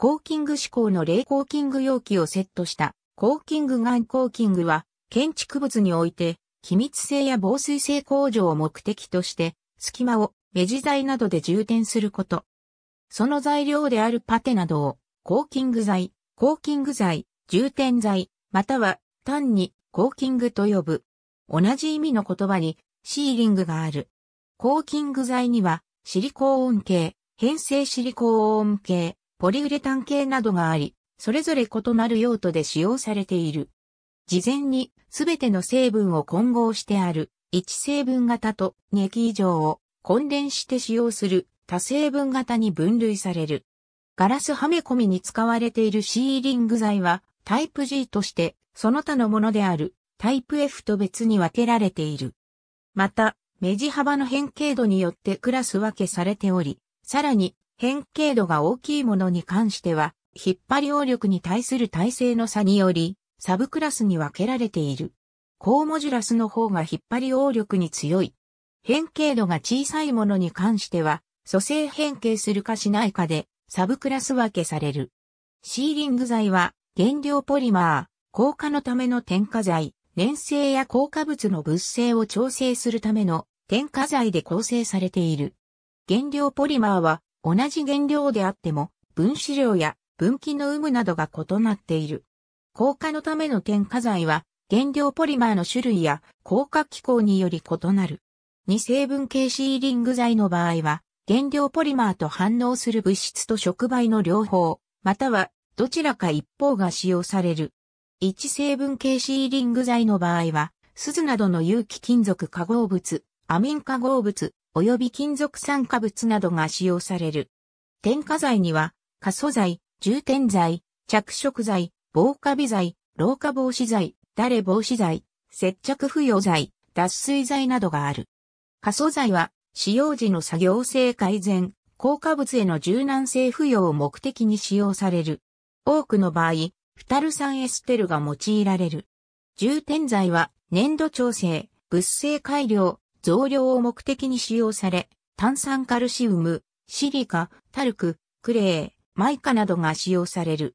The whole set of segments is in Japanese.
コーキング志向の霊コーキング容器をセットしたコーキングガンコーキングは建築物において気密性や防水性向上を目的として隙間を目地材などで充填すること。その材料であるパテなどをコーキング材、コーキング材、充填材、または単にコーキングと呼ぶ。同じ意味の言葉にシーリングがある。コーキング材にはシリコーン系、変性シリコーン系、ポリウレタン系などがあり、それぞれ異なる用途で使用されている。事前にすべての成分を混合してある1成分型と2液以上を混連して使用する多成分型に分類される。ガラスはめ込みに使われているシーリング剤はタイプ G としてその他のものであるタイプ F と別に分けられている。また、目地幅の変形度によってクラス分けされており、さらに変形度が大きいものに関しては、引っ張り応力に対する耐性の差により、サブクラスに分けられている。高モジュラスの方が引っ張り応力に強い。変形度が小さいものに関しては、組成変形するかしないかで、サブクラス分けされる。シーリング剤は、原料ポリマー、硬化のための添加剤、粘性や硬化物の物性を調整するための添加剤で構成されている。原料ポリマーは同じ原料であっても、分子量や分岐の有無などが異なっている。硬化のための添加剤は、原料ポリマーの種類や硬化機構により異なる。二成分系シーリング剤の場合は、原料ポリマーと反応する物質と触媒の両方、またはどちらか一方が使用される。一成分系シーリング剤の場合は、鈴などの有機金属化合物、アミン化合物、及び金属酸化物などが使用される。添加剤には、過素剤、充填剤、着色剤、防カビ剤、老化防止剤、垂れ防止剤、接着不要剤、脱水剤などがある。過素剤は、使用時の作業性改善、効果物への柔軟性付与を目的に使用される。多くの場合、フタル酸エステルが用いられる。充填剤は、粘土調整、物性改良、増量を目的に使用され、炭酸カルシウム、シリカ、タルク、クレー、マイカなどが使用される。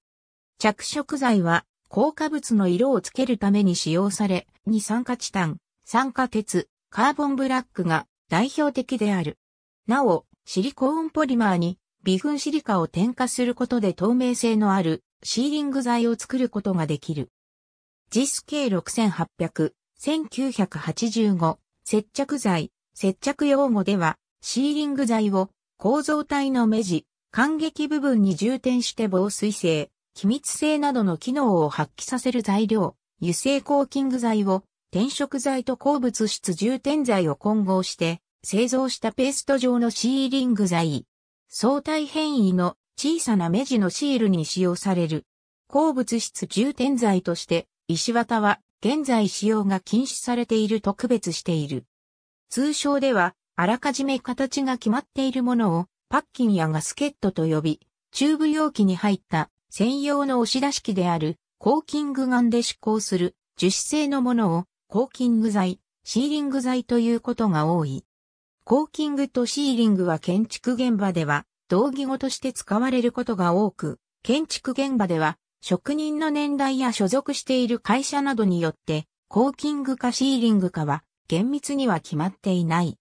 着色剤は、硬化物の色をつけるために使用され、二酸化チタン、酸化鉄、カーボンブラックが代表的である。なお、シリコーンポリマーに微粉シリカを添加することで透明性のあるシーリング剤を作ることができる。ジス K6800、1985接着剤、接着用語では、シーリング剤を構造体の目地、感激部分に充填して防水性、気密性などの機能を発揮させる材料、油性コーキング剤を転色剤と鉱物質充填剤を混合して製造したペースト状のシーリング剤。相対変異の小さな目地のシールに使用される。鉱物質充填剤として石綿は現在使用が禁止されている特別している。通称では、あらかじめ形が決まっているものを、パッキンやガスケットと呼び、チューブ容器に入った専用の押し出し器である、コーキングガンで施行する樹脂製のものを、コーキング材、シーリング材ということが多い。コーキングとシーリングは建築現場では、道義語として使われることが多く、建築現場では職人の年代や所属している会社などによって、コーキングかシーリングかは厳密には決まっていない。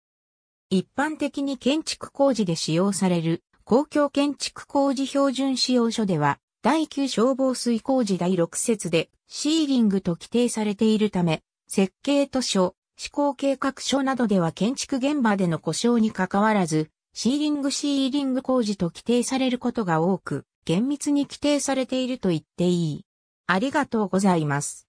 一般的に建築工事で使用される公共建築工事標準使用書では、第9消防水工事第6節でシーリングと規定されているため、設計図書、施工計画書などでは建築現場での故障に関わらず、シーリングシーリング工事と規定されることが多く、厳密に規定されていると言っていい。ありがとうございます。